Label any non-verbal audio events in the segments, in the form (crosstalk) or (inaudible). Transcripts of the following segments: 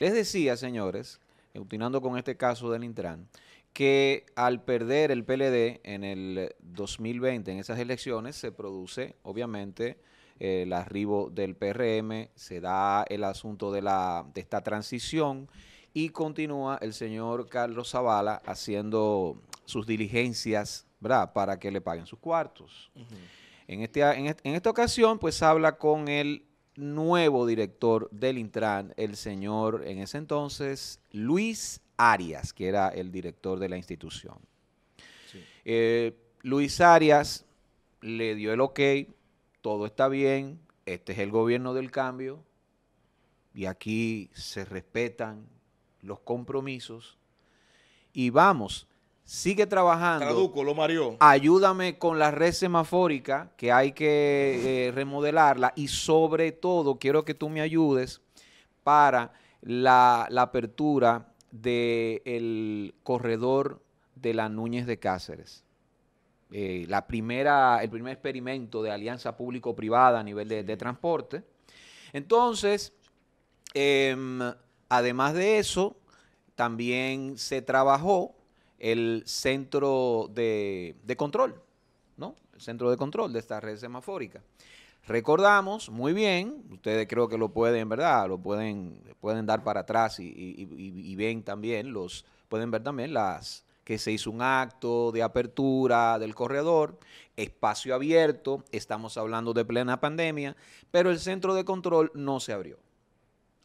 Les decía, señores, continuando con este caso del Intran, que al perder el PLD en el 2020, en esas elecciones, se produce, obviamente, el arribo del PRM, se da el asunto de, la, de esta transición y continúa el señor Carlos Zavala haciendo sus diligencias para que le paguen sus cuartos. en, este, en, en, esta ocasión, pues habla con el nuevo director del Intran, el señor en ese entonces Luis Arias, que era el director de la institución. Eh, Luis Arias le dio el ok, todo está bien, este es el gobierno del cambio y aquí se respetan los compromisos y vamos sigue trabajando. Traduco, lo Ayúdame con la red semafórica que hay que eh, remodelarla y sobre todo quiero que tú me ayudes para la, apertura del corredor de la Núñez de Cáceres. Eh, la primera, el primer experimento de alianza público-privada a nivel de, transporte. Entonces, em, además de eso, también se trabajó el centro de, control, ¿no? El centro de control de esta red semafórica. Recordamos, muy bien, ustedes creo que lo pueden, ¿verdad? Lo pueden, pueden dar para atrás y, ven también los, pueden ver también las, que se hizo un acto de apertura del corredor, espacio abierto, estamos hablando de plena pandemia, pero el centro de control no se abrió.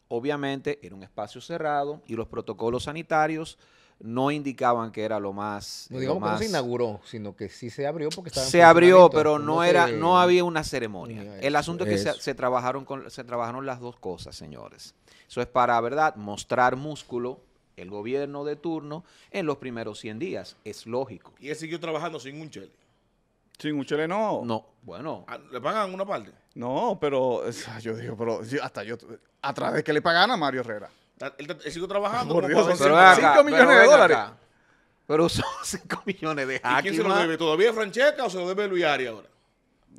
Obviamente era un espacio cerrado y los protocolos sanitarios no indicaban que era lo más. No digamos que no se inauguró, sino que sí se abrió porque estaba. Se abrió, pero no, era, no había una ceremonia. El asunto es que se, trabajaron se trabajaron las dos cosas, señores. Eso es para, ¿verdad?, mostrar músculo el gobierno de turno en los primeros 100 días. Es lógico. Y él siguió trabajando sin un chele. Sin un chele no. No, bueno. Ah, ¿Le pagan una parte? No, pero yo digo, pero hasta yo, a través que le pagan a Mario Herrera. Él, sigue trabajando. Por 5 millones de dólares. Pero son 5 (laughs) millones de hackers. ¿Y quién se lo debe? ¿Todavía Francesca o se lo debe Luis Arias ahora?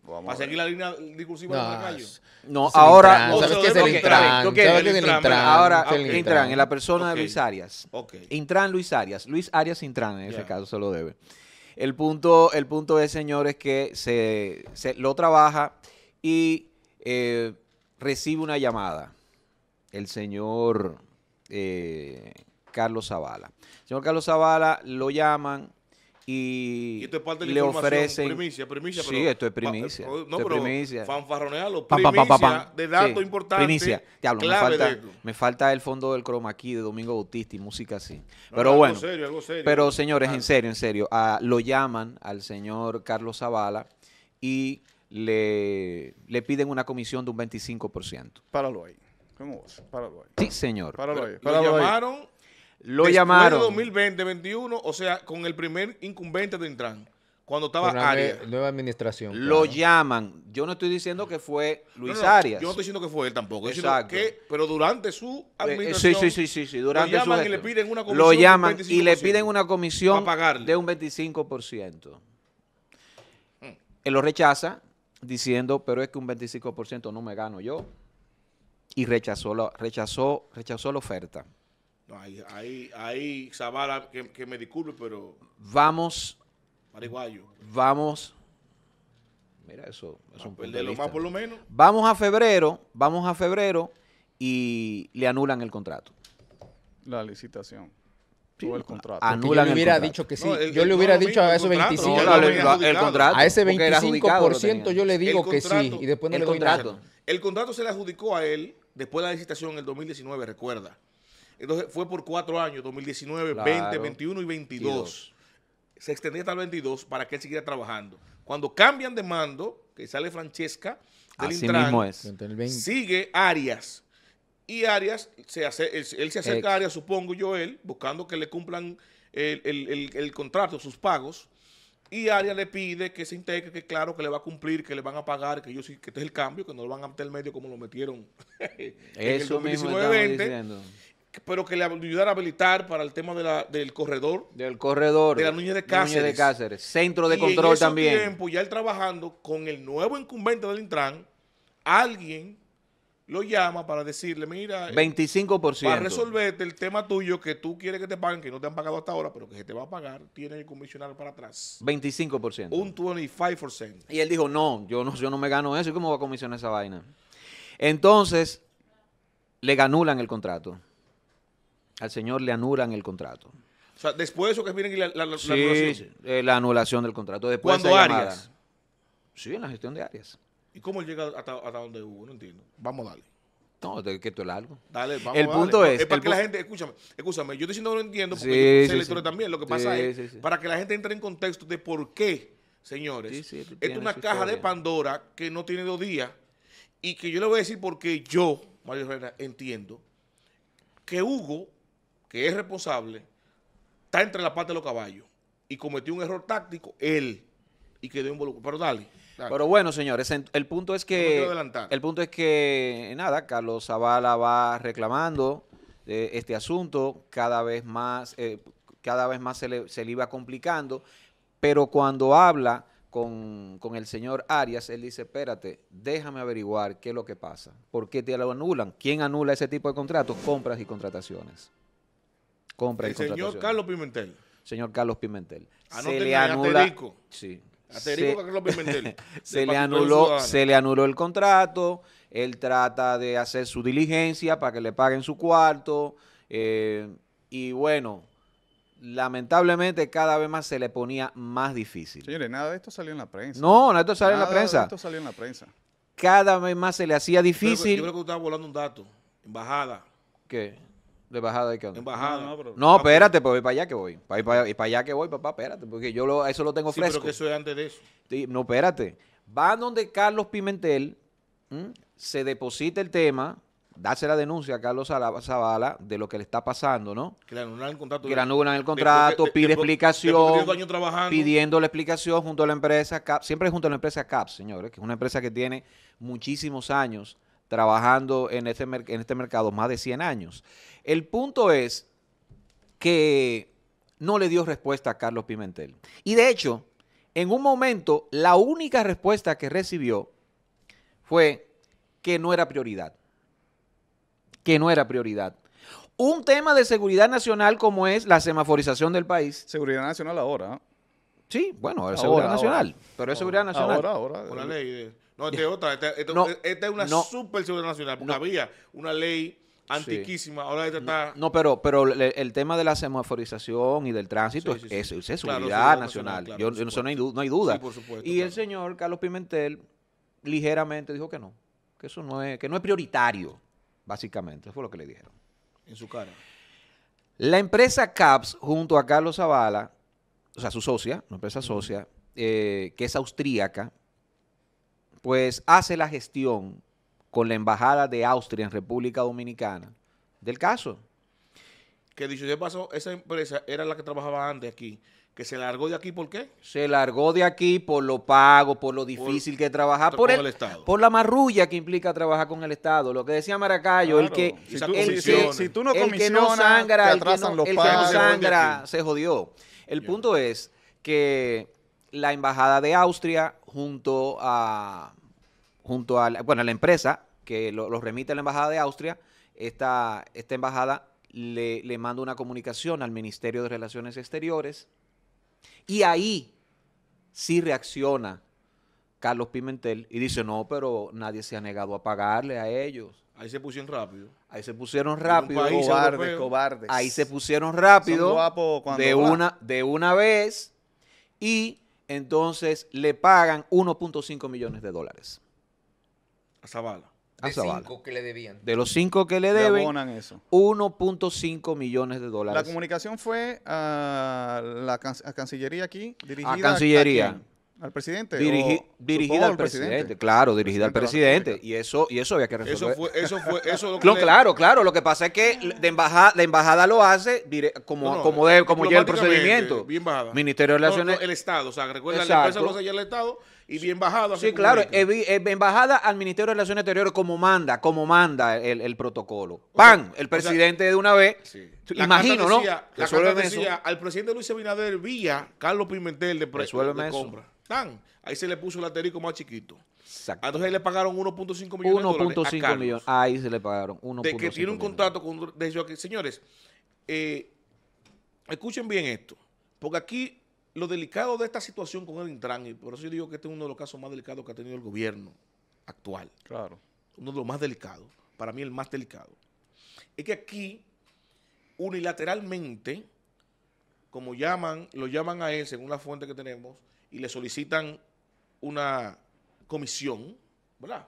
Vamos ¿Para seguir la línea discursiva no, de No, ahora. ¿Sabes qué es el Intran? ¿Qué es el Intran? Ahora, el ah, Intran, en la persona de Luis Arias. Intran Luis Arias. Luis Arias Intran, en ese caso, se lo debe. El punto, el punto es, señores, que se, lo trabaja y eh, recibe una llamada. El señor eh, Carlos Zavala. Señor Carlos Zavala lo llaman y, le ofrecen primicia, primicia, sí, esto es primicia, eh, no, pero primicia. fanfarronealo, primicia de datos importantes me, falta, el fondo del croma aquí de Domingo Bautista y música así, pero bueno, pero señores, en serio, en serio, ah, lo llaman al señor Carlos Zavala y le, le piden una comisión de un 25%. Páralo ahí. Sí, señor. lo llamaron. Lo 2020, 21, o sea, con el primer incumbente de Intran. Cuando estaba Arias. Nueva administración. Lo llaman. Yo no estoy diciendo que fue Luis Arias. Yo no estoy diciendo que fue él tampoco. Exacto. pero durante su eh, eh, administración. sí, sí, sí, sí, Durante llaman y le piden una comisión Lo de un llaman y le piden una comisión de un 25%. Él lo rechaza diciendo, pero es que un 25% no me gano yo y rechazó la, rechazó, rechazó la oferta. ahí, ahí, ahí Zavala, que, que, me disculpe, pero... Vamos... Paraguayo. Vamos... Mira, eso, es un punto de lo más por lo menos. Vamos a febrero, vamos a febrero y le anulan el contrato. La licitación. Sí, el contrato. Anulan yo le hubiera dicho que sí. yo le hubiera dicho a ese 25. el, contrato, a ese 25% yo le digo que sí. Y después no el le contrato. El contrato se le adjudicó a él después de la licitación en el 2019, recuerda. Entonces fue por cuatro años, 2019, 20, 21 y 22. Se extendía hasta el 22 para que él siguiera trabajando. Cuando cambian de mando, que sale Francesca del sigue Arias. Y Arias, se hace, él, se acerca a Arias, supongo yo, él, buscando que le cumplan el contrato, sus pagos. Y Aria le pide que se integre, que claro, que le va a cumplir, que le van a pagar, que yo sí, que este es el cambio, que no lo van a meter medio como lo metieron (laughs) en el 2019 pero que le ayudara a habilitar para el tema del corredor. Del corredor. De la Núñez de Cáceres. de Centro de control también. tiempo, ya él trabajando con el nuevo incumbente del Intran, alguien lo llama para decirle, mira, 25%. Eh, para resolverte el tema tuyo que tú quieres que te paguen, que no te han pagado hasta ahora, pero que se te va a pagar, tiene que comisionar para atrás. 25%. Un 25%. Y él dijo, no, yo no, yo no me gano eso, ¿y cómo va a comisionar esa vaina? Entonces, le anulan el contrato. Al señor le anulan el contrato. O sea, después de eso que vienen la, la, sí, anulación. Eh, la anulación del contrato. Después de Arias? Sí, en la gestión de Arias. ¿Y cómo llega hasta, hasta donde Hugo? No entiendo. Vamos dale. No, de que esto es largo. Dale, vamos El punto es. para que la gente, escúchame, escúchame, yo diciendo que no entiendo porque sí, yo sé también. Lo que pasa es, para que la gente entre en contexto de por qué, señores, esto es una caja de Pandora que no tiene dos días y que yo le voy a decir porque yo, Mario Herrera, entiendo que Hugo, que es responsable, está entre la parte de los caballos y cometió un error táctico él y quedó involucrado. Pero dale. Pero bueno, señores, el punto es que. el punto es que, nada, Carlos Zavala va reclamando eh, este asunto, cada vez más, eh, cada vez más se le, iba complicando, pero cuando habla. Con, el señor Arias, él dice, espérate, déjame averiguar qué es lo que pasa, por qué te lo anulan, quién anula ese tipo de contratos, compras y contrataciones. Compras el señor Carlos Pimentel. Señor Carlos Pimentel. Ah, se le anula, sí, este (laughs) se, le anuló, se le anuló el contrato, él trata de hacer su diligencia para que le paguen su cuarto, eh, y bueno, lamentablemente cada vez más se le ponía más difícil. Señores, nada de esto salió en la prensa. No, nada de esto salió en la prensa. Cada vez más se le hacía difícil. yo creo que usted estaba volando un dato. Embajada. ¿Qué? embajada de onda? No, pero, no ah, espérate, pues voy para allá que voy. Para, para, allá que voy, papá, espérate, porque yo eso lo tengo sí, pero que eso es antes de eso. no, espérate. Va donde Carlos Pimentel, se deposita el tema, darse la denuncia a Carlos Zavala de lo que le está pasando, ¿no? Que le anulan el contrato. Que le anulan el contrato, pide explicación, pidiendo la explicación junto a la empresa CAP, siempre junto a la empresa CAP, señores, que es una empresa que tiene muchísimos años trabajando en este, en este mercado más de 100 años. El punto es que no le dio respuesta a Carlos Pimentel. Y de hecho, en un momento, la única respuesta que recibió fue que no era prioridad. Que no era prioridad. Un tema de seguridad nacional como es la semaforización del país. Seguridad nacional ahora. Sí, bueno, es seguridad nacional. Pero es seguridad nacional. Ahora, ahora. Por la ley de no, esta es (laughs) otra. Esta, este es una super seguridad nacional, porque había una ley antiquísima. Ahora esta No, pero, pero el tema de la semaforización y del tránsito es, es, es, nacional. no hay, duda. y el señor Carlos Pimentel ligeramente dijo que no, que eso no es, que no es prioritario, básicamente. Eso fue lo que le dijeron. En su cara. La empresa CAPS, junto a Carlos Zavala, o sea, su socia, una empresa socia, eh, que es austríaca, pues hace la gestión con la Embajada de Austria en República Dominicana del caso. Que dicho de pasó esa empresa era la que trabajaba antes aquí, que se largó de aquí, ¿por qué? Se largó de aquí por lo pago, por lo difícil que trabajaba. por, el, Estado. por la marrulla que implica trabajar con el Estado. Lo que decía Maracayo, el que si tú, no el que no sangra, se jodió. El punto es que la Embajada de Austria junto a, junto a la, la empresa que lo, remite a la Embajada de Austria, esta, esta embajada le, le manda una comunicación al Ministerio de Relaciones Exteriores y ahí sí reacciona Carlos Pimentel y dice, no, pero nadie se ha negado a pagarle a ellos. Ahí se pusieron rápido. Ahí se pusieron rápido. Cobardes, cobardes. Ahí se pusieron rápido. De una, de una vez. Y entonces le pagan 1.5 millones de dólares. A Zavala. De cinco que le debían. De los 5 que le deben, 1.5 millones de dólares. La comunicación fue a la Cancillería aquí, dirigida a Cancillería al presidente. dirigida al presidente, claro, dirigida al presidente. Y eso, y eso había que resolver. Eso fue, eso eso lo (laughs) Claro, claro. Lo que pasa es que de embajada, la embajada lo hace como, como, de, como lleva el procedimiento. Bien Ministerio de Relaciones. el Estado, o sea, recuerda, la empresa lo el Estado y bien embajada. Sí, claro, embajada eh, eh, al Ministerio de Relaciones Exteriores como manda, como manda el, protocolo. ¡Pam! el presidente de una vez. Imagino, ¿no? la decía al presidente Luis Abinader vía Carlos Pimentel de, Resuélveme de compra. Tan. Ahí se le puso el asterisco más chiquito. Exacto. Entonces ahí le pagaron 1.5 millones de 1.5 millones. Ahí se le pagaron 1.5 De que tiene un contrato con... señores, eh, escuchen bien esto. Porque aquí lo delicado de esta situación con el Intran, y por eso yo digo que este es uno de los casos más delicados que ha tenido el gobierno actual. Claro. Uno de los más delicados, para mí el más delicado. Es que aquí, unilateralmente, como llaman, lo llaman a él, según la fuente que tenemos, y le solicitan una comisión,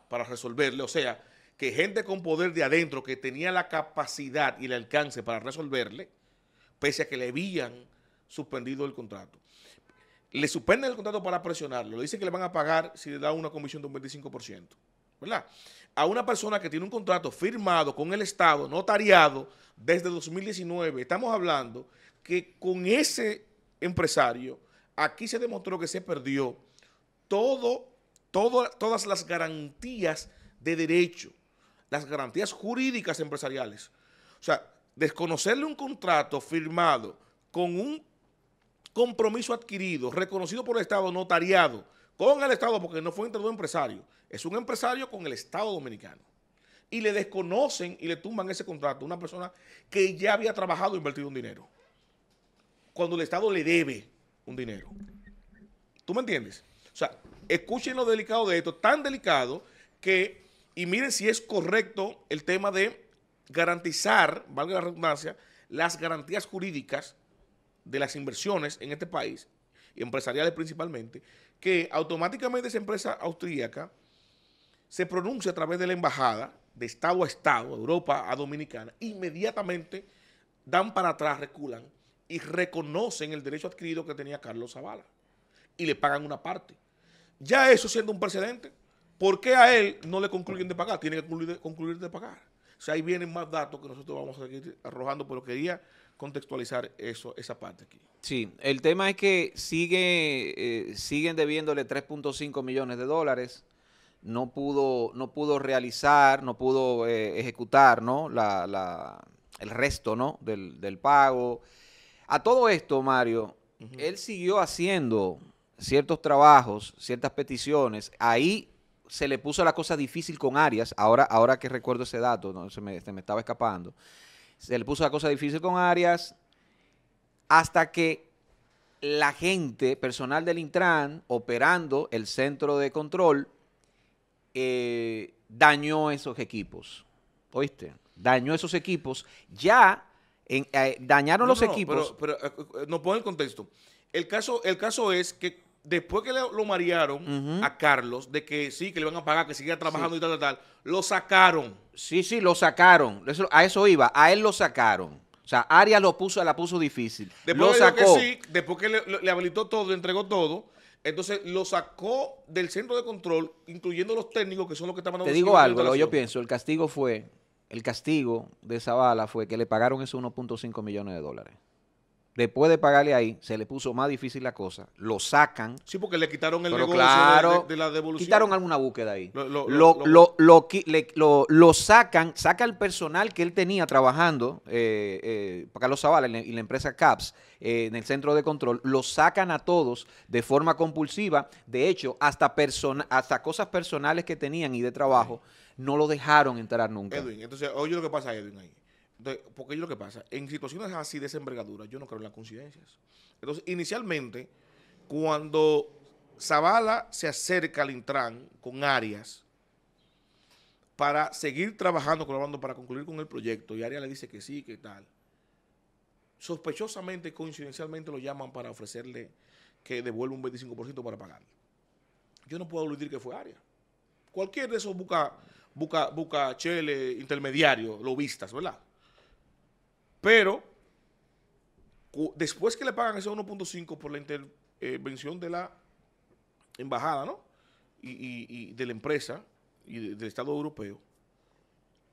Para resolverle, o sea, que gente con poder de adentro que tenía la capacidad y el alcance para resolverle, pese a que le habían suspendido el contrato le suspenden el contrato para presionarlo, le dicen que le van a pagar si le da una comisión de un 25%, ¿verdad? A una persona que tiene un contrato firmado con el Estado, notariado, desde 2019, estamos hablando que con ese empresario, aquí se demostró que se perdió todas las garantías de derecho, las garantías jurídicas empresariales. O sea, desconocerle un contrato firmado con un compromiso adquirido, reconocido por el Estado, notariado con el Estado, porque no fue entre dos empresarios, es un empresario con el Estado dominicano. Y le desconocen y le tumban ese contrato a una persona que ya había trabajado e invertido un dinero. Cuando el Estado le debe un dinero. ¿Tú me entiendes? O sea, escuchen lo delicado de esto, tan delicado que, y miren si es correcto el tema de garantizar, valga la redundancia, las garantías jurídicas de las inversiones en este país, y empresariales principalmente, que automáticamente esa empresa austríaca se pronuncia a través de la embajada, de Estado a Estado, Europa a Dominicana, inmediatamente dan para atrás, reculan y reconocen el derecho adquirido que tenía Carlos Zavala y le pagan una parte. Ya eso siendo un precedente, ¿por qué a él no le concluyen de pagar? Tiene que concluir de, pagar. O sea, ahí vienen más datos que nosotros vamos a seguir arrojando, pero quería contextualizar eso, esa parte aquí. Sí, el tema es que sigue, eh, siguen debiéndole 3.5 millones de dólares. No pudo, no pudo realizar, no pudo eh, ejecutar ¿no? el resto ¿no? del, pago. A todo esto, Mario, él siguió haciendo ciertos trabajos, ciertas peticiones. Ahí se le puso la cosa difícil con Arias, ahora, ahora que recuerdo ese dato, se me estaba escapando se le puso la cosa difícil con Arias, hasta que la gente, personal del Intran, operando el centro de control, eh, dañó esos equipos. ¿Oíste? Dañó esos equipos. Ya eh, dañaron los equipos. Pero, pero eh, nos pone el contexto. El caso, el caso es que después que lo, marearon a Carlos, de que sí, que le van a pagar, que siga trabajando y tal, tal, tal, lo sacaron. Sí, sí, lo sacaron. a eso iba, a él lo sacaron. O sea, Arias lo puso, la puso difícil. Después lo Que sí, después que le, habilitó todo, le entregó todo, entonces lo sacó del centro de control, incluyendo los técnicos que son los que estaban... Te digo algo, lo yo pienso, el castigo fue, el castigo de esa bala fue que le pagaron esos 1.5 millones de dólares después de pagarle ahí, se le puso más difícil la cosa, lo sacan. Sí, porque le quitaron el negocio de, la devolución. Quitaron alguna búsqueda ahí. Lo, lo, lo, sacan, saca el personal que él tenía trabajando, eh, Carlos eh, Zavala y la empresa CAPS, eh, en el centro de control, lo sacan a todos de forma compulsiva. De hecho, hasta, hasta cosas personales que tenían y de trabajo, no lo dejaron entrar nunca. Edwin, entonces, oye lo que pasa, Edwin, ahí porque es lo que pasa. En situaciones así de esa envergadura, yo no creo en las coincidencias. Entonces, inicialmente, cuando Zavala se acerca al Intran con Arias para seguir trabajando, colaborando, para concluir con el proyecto, y Arias le dice que sí, que tal, sospechosamente, coincidencialmente lo llaman para ofrecerle que devuelva un 25% para pagarle. Yo no puedo olvidar que fue Arias. Cualquier de esos busca, busca, busca chele, intermediario, lobistas, ¿verdad? Pero después que le pagan ese 1.5 por la intervención eh, de la embajada, ¿no? Y, de la empresa y del Estado europeo,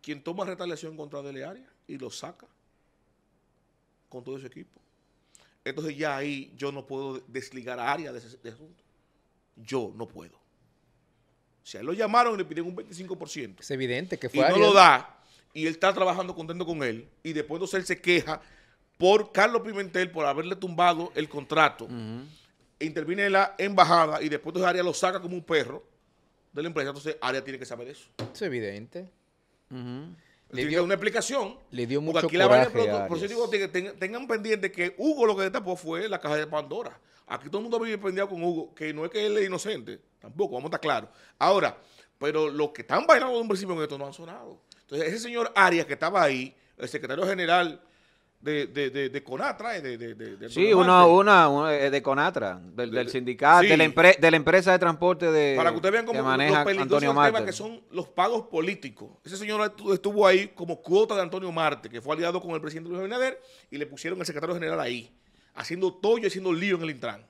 quien toma retaliación contra Delearia y lo saca con todo ese equipo. Entonces ya ahí yo no puedo desligar a Aria de ese, asunto. Yo no puedo. O sea, lo llamaron y le pidieron un 25%. Es evidente que fue Y no lo da y él está trabajando contento con él, y después entonces él se queja por Carlos Pimentel por haberle tumbado el contrato. interviene en Interviene la embajada y después entonces Aria lo saca como un perro de la empresa. Entonces Aria tiene que saber eso. Es evidente. Le dio, una explicación. Le dio mucho aquí Por eso digo, tengan pendiente que Hugo lo que destapó fue la caja de Pandora. Aquí todo el mundo vive pendiente con Hugo, que no es que él es inocente, tampoco, vamos a estar claros. Ahora, pero los que están bailando de un principio en esto no han sonado. Entonces, ese señor Arias que estaba ahí, el secretario general de, de, de, Conatra. Eh, de, sí, una, una, eh, de Conatra, del, del sindicato, de, la de la empresa de transporte de Para que ustedes vean cómo maneja Antonio que son los pagos políticos. Ese señor estuvo ahí como cuota de Antonio Marte, que fue aliado con el presidente Luis Abinader, y le pusieron el secretario general ahí, haciendo tollo, haciendo lío en el Intran.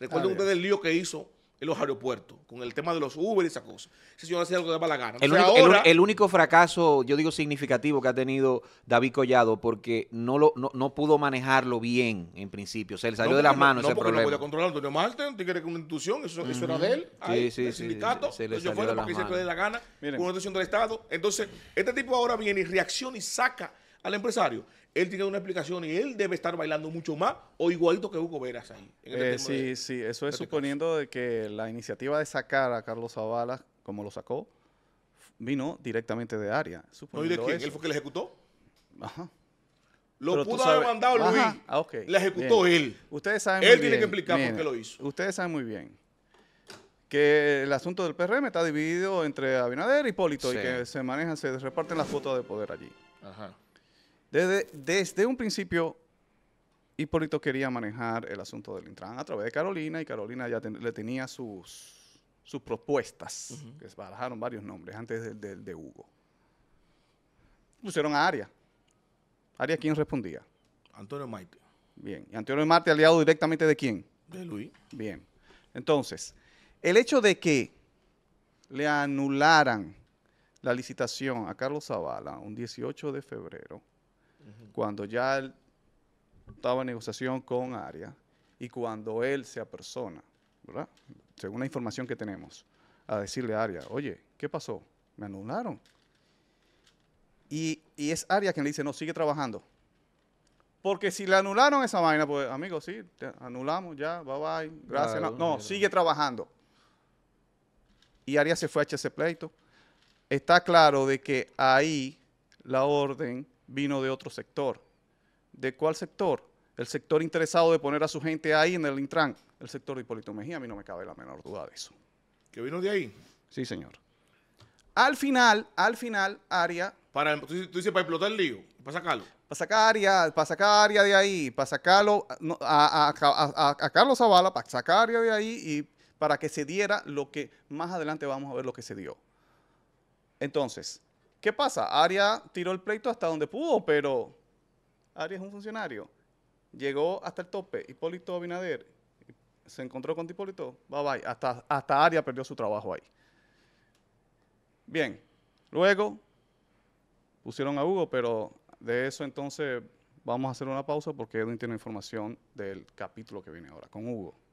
Recuerden ustedes el lío que hizo en los aeropuertos, con el tema de los Uber y esa cosa. Ese señor hace algo de la gana. El, único, el, único fracaso, yo digo significativo, que ha tenido David Collado, porque no pudo manejarlo bien en principio. O sea, le salió de las manos ese problema. No podía controlar Antonio no, tiene que una institución, eso, eso era de él, sí, el sí, sindicato, se, le salió de las manos. se le la gana, una institución del Estado. Entonces, este tipo ahora viene y reacciona y saca al empresario él tiene una explicación y él debe estar bailando mucho más o igualito que Hugo Veras ahí. Este eh, sí, sí, eso es suponiendo de que la iniciativa de sacar a Carlos Zavala, como lo sacó, vino directamente de área. ¿No y de quién? ¿Él fue que lo ejecutó? Ajá. Lo pudo haber mandado Luis. Ah, ok. Lo ejecutó él. Ustedes saben muy bien. Él tiene que explicar por qué lo hizo. Ustedes saben muy bien que el asunto del PRM está dividido entre Abinader y Hipólito y que se manejan, se reparten las fotos de poder allí. Ajá. Desde, un principio, Hipólito quería manejar el asunto del Intran a través de Carolina y Carolina ya le tenía sus, propuestas, que barajaron varios nombres antes del de, Hugo. Pusieron a Aria. ¿Aria quién respondía? Antonio Maite. Bien. ¿Y Antonio Marte aliado directamente de quién? De Luis. Bien. Entonces, el hecho de que le anularan la licitación a Carlos Zavala un 18 de febrero cuando ya él estaba en negociación con Aria y cuando él se apersona, ¿verdad? Según la información que tenemos, a decirle a Aria, oye, ¿qué pasó? Me anularon. Y, es Aria quien le dice, no, sigue trabajando. Porque si le anularon esa vaina, pues, amigo, sí, anulamos, ya, bye bye, gracias. no, sigue trabajando. Y Aria se fue a echar ese pleito. Está claro de que ahí la orden vino de otro sector. ¿De cuál sector? El sector interesado de poner a su gente ahí en el Intran, el sector de Hipólito Mejía, a mí no me cabe la menor duda de eso. ¿Que vino de ahí? Sí, señor. Al final, al final, Aria... Para, tú, dices para explotar el lío, para sacarlo. Para sacar Aria, para sacar Aria de ahí, para sacarlo a, Carlos Zavala, para sacar Aria de ahí y para que se diera lo que más adelante vamos a ver lo que se dio. Entonces, ¿Qué pasa? Aria tiró el pleito hasta donde pudo, pero Aria es un funcionario. Llegó hasta el tope. Hipólito Abinader se encontró con Hipólito. Bye bye. Hasta, hasta Aria perdió su trabajo ahí. Bien. Luego pusieron a Hugo, pero de eso entonces vamos a hacer una pausa porque Edwin tiene información del capítulo que viene ahora con Hugo.